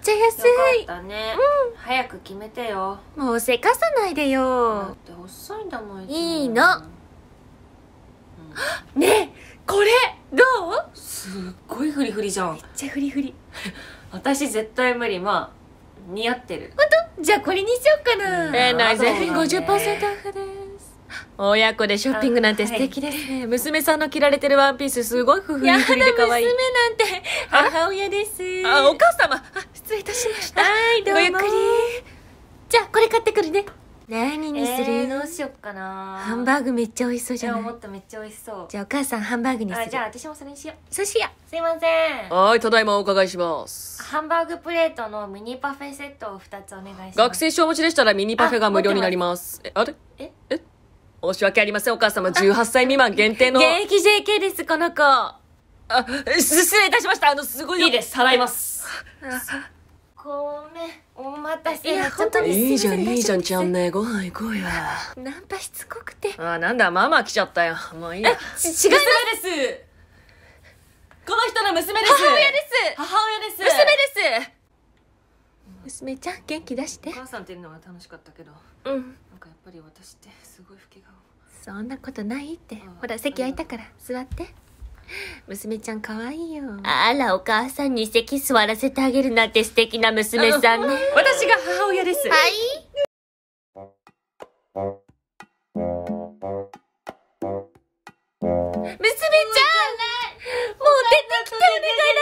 っちゃ安いよかったね、うん、早く決めてよもうせかさないでよだって遅いんだもんいいの、うん、ねえこれどうすっごいフリフリじゃんめっちゃフリフリ 私絶対無理まあ似合ってる本当じゃあこれにしようかな店内全品50%オフです親子でショッピングなんて素敵ですね、はい、娘さんの着られてるワンピースすごいふふふりで可愛い娘なんて母親ですあお母様しましたはいどうもゆっくりじゃあこれ買ってくるね何にする、えー、どうしよっかなハンバーグめっちゃ美味しそうじゃないもっとめっちゃ美味しそうじゃあお母さんハンバーグにするじゃあ私もそれにしようそうしようすいませんはいただいまお伺いしますハンバーグプレートのミニパフェセットを2つお願いします学生証持ちでしたらミニパフェが無料になりますえあれええ申し訳ありませんお母様18歳未満限定の現役 JK ですこの子あ失礼いたしましたあのすごいいいです払います ごめんお待たせいや本当にいいじゃんいいじゃんちゃんねご飯行こうよナンパしつこくてあなんだママ来ちゃったよもういいや違います娘ですこの人の娘です母親です母親です娘です娘ちゃん元気出して母さんっていうのは楽しかったけどうんなんかやっぱり私ってすごい老け顔そんなことないってほら席空いたから座って娘ちゃん可愛いよ。あら、お母さんに席座らせてあげるなんて素敵な娘さんね。私が母親です。はい娘ちゃんもう出てきてお願いだ